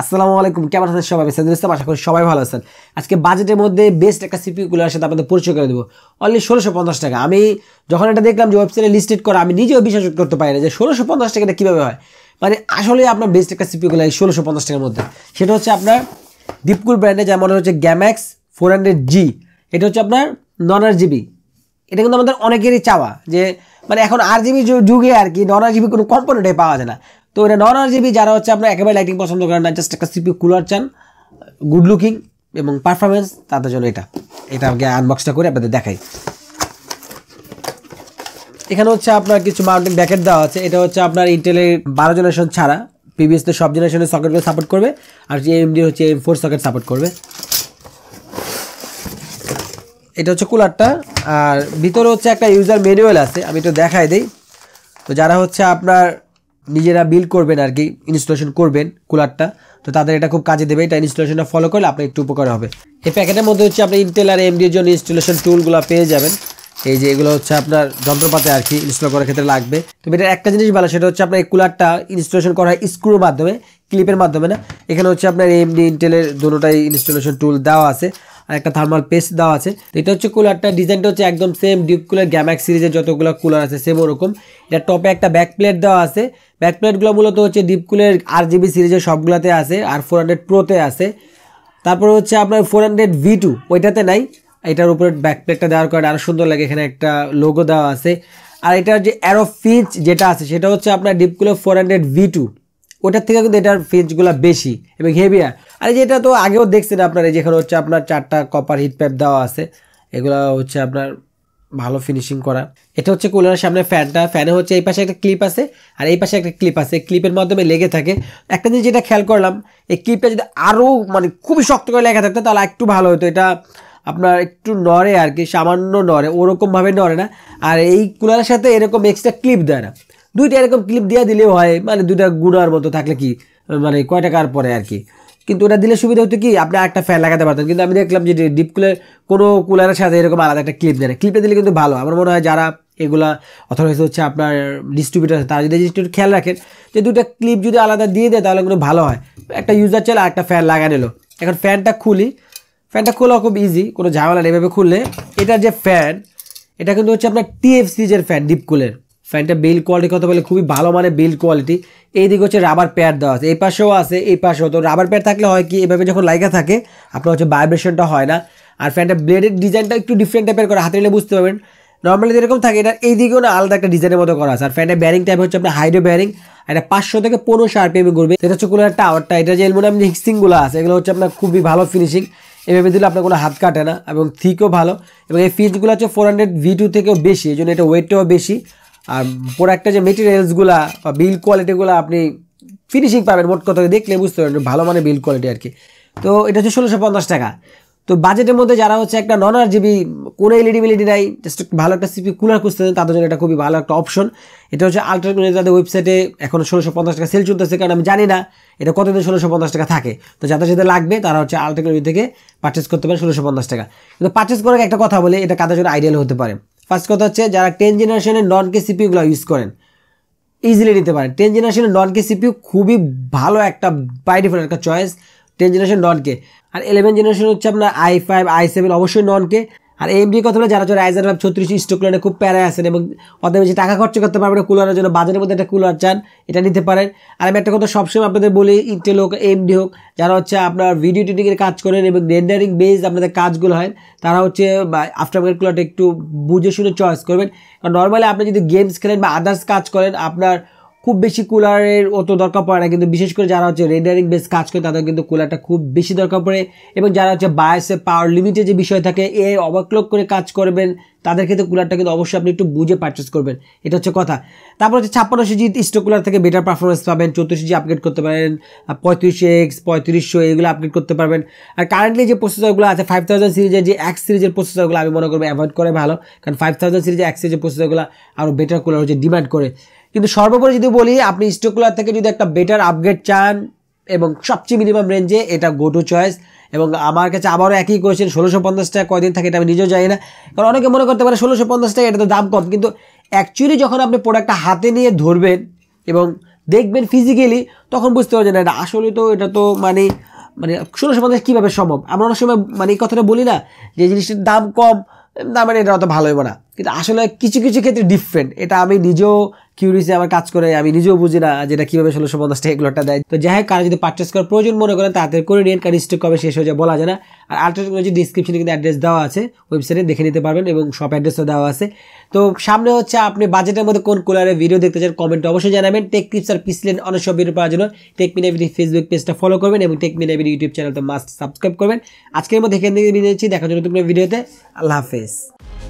আসসালামু আলাইকুম কেমন আছেন সবাই সাইদুল আশা করি সবাই ভালো আছেন আজকে বাজেটের মধ্যে বেস্ট একটা সিপিউগুলোর সাথে আপনাদের পরিচয় করে দেবো অনলি ষোলোশো পঞ্চাশ টাকা আমি যখন এটা দেখলাম যে ওয়েবসাইটে লিস্টেড করা আমি নিজেও বিশ্বাস করতে পারি না যে ষোলোশো পঞ্চাশ টাকাটা কীভাবে হয় মানে আসলে আপনার বেস্ট একটা সিপিউগুলো এই ষোলোশো পঞ্চাশ টাকার মধ্যে সেটা হচ্ছে আপনার দীপকুল ব্র্যান্ডে যেমন মনে হচ্ছে গ্যাম্যাক্স ফোর হান্ড্রেড জি এটা হচ্ছে আপনার নন আর জিবি এটা কিন্তু আমাদের অনেকেরই চাওয়া যে মানে এখন আর জিবি যুগে আর কি নন আর জিবি কোনো কম্পোনেন্টে পাওয়া যায় না তো এটা নন আরজিবি যারা হচ্ছে আপনার একেবারে লাইটিং পছন্দ করেন না জাস্ট একটা সিপি কুলার চান গুড লুকিং এবং পারফরমেন্স তাদের জন্য এটা এটা আমাকে আনবক্সটা করে আপনাদের দেখাই এখানে হচ্ছে আপনার কিছু মাউন্টেন ব্যাকেট দেওয়া আছে এটা হচ্ছে আপনার ইন্টেলের বারো জেনারেশন ছাড়া প্রিভিয়াসতে সব জেনারেশনের সকেটগুলো সাপোর্ট করবে আর যে এম হচ্ছে এম ফোর সকেট সাপোর্ট করবে এটা হচ্ছে কুলারটা আর ভিতরে হচ্ছে একটা ইউজার ম্যানুয়াল আছে আমি একটু দেখাই দিই তো যারা হচ্ছে আপনার নিজেরা বিল্ড করবেন আর কি ইনস্টলেশন করবেন কুলারটা তো তাদের এটা খুব কাজে দেবে এটা ইনস্টলেশনটা ফলো করলে আপনার একটু উপকার হবে এই প্যাকেটের মধ্যে হচ্ছে আপনি ইন্টেল আর এমডির জন্য ইনস্টলেশন টুলগুলো পেয়ে যাবেন এই যে এগুলো হচ্ছে আপনার যন্ত্রপাতি আর কি ইনস্টল করার ক্ষেত্রে লাগবে তো এটা একটা জিনিস ভালো সেটা হচ্ছে আপনার এই কুলারটা ইনস্টলেশন করা হয় স্ক্রুর মাধ্যমে ক্লিপের মাধ্যমে না এখানে হচ্ছে আপনার এমডি ইন্টেলের দুটোটাই ইনস্টলেশন টুল দেওয়া আছে আর একটা থার্মাল পেস্ট দেওয়া আছে তো এটা হচ্ছে কুলারটা ডিজাইনটা হচ্ছে একদম সেম ডিপ কুলার গ্যামাক সিরিজের যতগুলো কুলার আছে সেম ওরকম এটা টপে একটা ব্যাক প্লেট দেওয়া আছে ব্যাক প্লেটগুলো মূলত হচ্ছে ডিপকুলের আর জিবি সিরিজের সবগুলোতে আছে আর ফোর হান্ড্রেড প্রোতে আছে তারপরে হচ্ছে আপনার ফোর হান্ড্রেড ভি টু ওইটাতে নাই এটার উপরে ব্যাক প্লেটটা দেওয়ার কারণে আরও সুন্দর লাগে এখানে একটা লোগো দেওয়া আছে আর এটার যে অ্যারো ফিচ যেটা আছে সেটা হচ্ছে আপনার ডিপকুলের ফোর হান্ড্রেড ভি টু ওটার থেকে কিন্তু এটার ফিজগুলো বেশি এবং হেভিয়ার আর যেটা তো আগেও দেখছেন এই যেখানে হচ্ছে আপনার চারটা কপার হিট প্যাপ দেওয়া আছে এগুলো হচ্ছে আপনার ভালো ফিনিশিং করা এটা হচ্ছে কুলারের সামনে ফ্যানটা ফ্যানে হচ্ছে এই পাশে একটা ক্লিপ আছে আর এই পাশে একটা ক্লিপ আছে ক্লিপের মাধ্যমে লেগে থাকে একটা জিনিস যেটা খেয়াল করলাম এই ক্লিপটা যদি আরও মানে খুবই শক্ত করে লেগে থাকতো তাহলে একটু ভালো হতো এটা আপনার একটু নড়ে আর কি সামান্য নড়ে ওরকমভাবে নড়ে না আর এই কুলারের সাথে এরকম এক্সট্রা ক্লিপ দেয় না দুইটা এরকম ক্লিপ দিয়ে দিলেও হয় মানে দুইটা গুঁড়ার মতো থাকলে কি মানে কয় টাকার পরে আর কি কিন্তু ওটা দিলে সুবিধা হতো কি আপনি একটা ফ্যান লাগাতে পারতেন কিন্তু আমি দেখলাম যে ডিপ কুলের কোনো কুলারের সাথে এরকম আলাদা একটা ক্লিপ দেয় ক্লিপে দিলে কিন্তু ভালো আমার মনে হয় যারা এগুলা অথরাইজ হচ্ছে আপনার ডিস্ট্রিবিউটার তারা যদি একটু খেয়াল রাখেন যে দুইটা ক্লিপ যদি আলাদা দিয়ে দেয় তাহলে কিন্তু ভালো হয় একটা ইউজার চলে আর একটা ফ্যান লাগা নিল এখন ফ্যানটা খুলি ফ্যানটা খোলা খুব ইজি কোনো ঝামেলা নেই এভাবে খুললে এটার যে ফ্যান এটা কিন্তু হচ্ছে আপনার সিজের ফ্যান ডিপ কুলের ফ্যানটা বিল্ড কোয়ালিটির কথা বলে খুবই ভালো মানে বিল্ড কোয়ালিটি এইদিকে হচ্ছে রাবার প্যাড দেওয়া আছে এই পাশেও আছে এই পাশেও তো রাবার প্যাড থাকলে হয় কি এভাবে যখন লাইকা থাকে আপনার হচ্ছে ভাইব্রেশনটা হয় না আর ফ্যানটা ব্লেডের ডিজাইনটা একটু ডিফারেন্ট টাইপের করে হাতে নিলে বুঝতে পারবেন নর্মালি যেরকম থাকে এটা এই দিকেও না আলাদা একটা ডিজাইনের মতো করা আছে আর ফ্যানের ব্যারিং টাইপ হচ্ছে আপনার হাইড্রো ব্যারিং এটা পাঁচশো থেকে পনেরোশো পেমেন্ট ঘুরবে এটা হচ্ছে একটা টাওয়ারটা এটা যে অ্যালুমিনিয়াম যে হিক্সিংগুলো আছে এগুলো হচ্ছে আপনার খুবই ভালো ফিনিশিং এভাবে দিলে আপনার কোনো হাত কাটে না এবং থিকও ভালো এবং এই ফিজগুলো হচ্ছে ফোর হান্ড্রেড ভি টু থেকেও বেশি এই জন্য এটা ওয়েটটাও বেশি আর প্রোডাক্টের যে মেটেরিয়ালসগুলা বা বিল কোয়ালিটিগুলো আপনি ফিনিশিং পাবেন মোট কথা দেখলে বুঝতে পারবেন ভালো মানে বিল কোয়ালিটি আর কি তো এটা হচ্ছে ষোলোশো পঞ্চাশ টাকা তো বাজেটের মধ্যে যারা হচ্ছে একটা নন আর জিবি কোনো এলইডি মিলিডি নাই জাস্ট ভালো একটা সিপি কুলার খুঁজতে তাদের জন্য এটা খুবই ভালো একটা অপশন এটা হচ্ছে আলট্রাকুলের তাদের ওয়েবসাইটে এখন ষোলোশো পঞ্চাশ টাকা সেল চলতেছে কারণ আমি জানি না এটা কতদিন ষোলোশো পঞ্চাশ টাকা থাকে তো যাদের সাথে লাগবে তারা হচ্ছে আলট্রাকুলের থেকে পারচেস করতে পারে ষোলোশো পঞ্চাশ টাকা কিন্তু পারচেস করার একটা কথা বলে এটা কাদের জন্য আইডিয়াল হতে পারে ফার্স্ট কথা হচ্ছে যারা টেন জেনারেশনের নন কে সিপিউগুলো ইউজ করেন ইজিলি নিতে পারেন টেন জেনারেশনের নন কে সিপিউ খুবই ভালো একটা বাইরে ফোন একটা চয়েস টেন জেনারেশন নন কে আর ইলেভেন জেনারেশন হচ্ছে আপনার আই ফাইভ আই সেভেন অবশ্যই নন কে আর এমডি কথা বলে যারা রাইজার ভাব ছত্রিশ লোনে খুব প্যারায় আছেন এবং অত বেশি টাকা খরচ করতে পারবেন কুলারের জন্য বাজারের মধ্যে একটা কুলার চান এটা নিতে পারেন আর আমি একটা কথা সবসময় আপনাদের বলি ইন্টেল হোক এমডি হোক যারা হচ্ছে আপনার ভিডিও টিডিংয়ের কাজ করেন এবং রেন্ডারিং বেস আপনাদের কাজগুলো হয় তারা হচ্ছে আফটার মার্কেট কুলারটা একটু বুঝে শুনে চয়েস করবেন কারণ নর্মালি আপনি যদি গেমস খেলেন বা আদার্স কাজ করেন আপনার খুব বেশি কুলারের অত দরকার পড়ে না কিন্তু বিশেষ করে যারা হচ্ছে রেডারিং বেস কাজ করে তাদের কিন্তু কুলারটা খুব বেশি দরকার পড়ে এবং যারা হচ্ছে বায়াসে পাওয়ার লিমিটে যে বিষয় থাকে এ অবাকলক করে কাজ করবেন তাদের ক্ষেত্রে কুলারটা কিন্তু অবশ্যই আপনি একটু বুঝে পারচেস করবেন এটা হচ্ছে কথা তারপর হচ্ছে ছাপ্পান্ন জি স্টো কুলার থেকে বেটার পারফরমেন্স পাবেন চৌত্রিশ জি আপগ্রেড করতে পারেন পঁয়ত্রিশ এক্স পঁয়ত্রিশশো এগুলো আপগ্রেড করতে পারবেন আর কারেন্টলি যে প্রসেসরগুলো আছে ফাইভ থাউজেন্ড সিরিজের যে এক সিরিজের প্রসেসরগুলো আমি মনে করবো অ্যাভয়েড করে ভালো কারণ ফাইভ থাউজেন্ড সিরিজের এক সিরিজের প্রসেসরগুলো আরও বেটার কুলার হচ্ছে ডিমান্ড করে কিন্তু সর্বোপরি যদি বলি আপনি স্টোকুলার থেকে যদি একটা বেটার আপগ্রেড চান এবং সবচেয়ে মিনিমাম রেঞ্জে এটা গো টু চয়েস এবং আমার কাছে আবারও একই কোয়েশ্চেন ষোলোশো পঞ্চাশ টাকা কদিন থাকে এটা আমি নিজেও জানি না কারণ অনেকে মনে করতে পারে ষোলোশো পঞ্চাশ টাকা এটা তো দাম কম কিন্তু অ্যাকচুয়ালি যখন আপনি প্রোডাক্টটা হাতে নিয়ে ধরবেন এবং দেখবেন ফিজিক্যালি তখন বুঝতে পারবেন না এটা আসলে তো এটা তো মানে মানে ষোলোশো পঞ্চাশ কীভাবে সম্ভব আমরা অনেক সময় মানে এই কথাটা বলি না যে জিনিসটির দাম কম না মানে এটা অত ভালো হবে না কিন্তু আসলে কিছু কিছু ক্ষেত্রে ডিফারেন্ট এটা আমি নিজেও কিউরিসে আমার কাজ করে আমি নিজেও বুঝি না যেটা কীভাবে ষোলোশো পঞ্চাশ টাকা এগুলোটা দেয় তো যাই হোক কারো যদি পার্চেস করার প্রয়োজন মনে করেন তাদের করে নিন কারণ স্টক কবে শেষ হয়ে যায় বলা যায় না আর আল্ট্রাটেকনোলজি ডিসক্রিপশনে কিন্তু অ্যাড্রেস দেওয়া আছে ওয়েবসাইটে দেখে নিতে পারবেন এবং সব অ্যাড্রেসও দেওয়া আছে তো সামনে হচ্ছে আপনি বাজেটের মধ্যে কোন কুলারে ভিডিও দেখতে চান কমেন্টে অবশ্যই জানাবেন টেক টিপস আর পিসলেন অনেক সব ভিডিও পাওয়ার জন্য টেক মিনাবিটি ফেসবুক পেজটা ফলো করবেন এবং টেক মিনাবিটি ইউটিউব চ্যানেল তো মাস্ট সাবস্ক্রাইব করবেন আজকের মধ্যে এখান থেকে নিয়ে দেখার জন্য তুমি ভিডিওতে আল্লাহ হাফেজ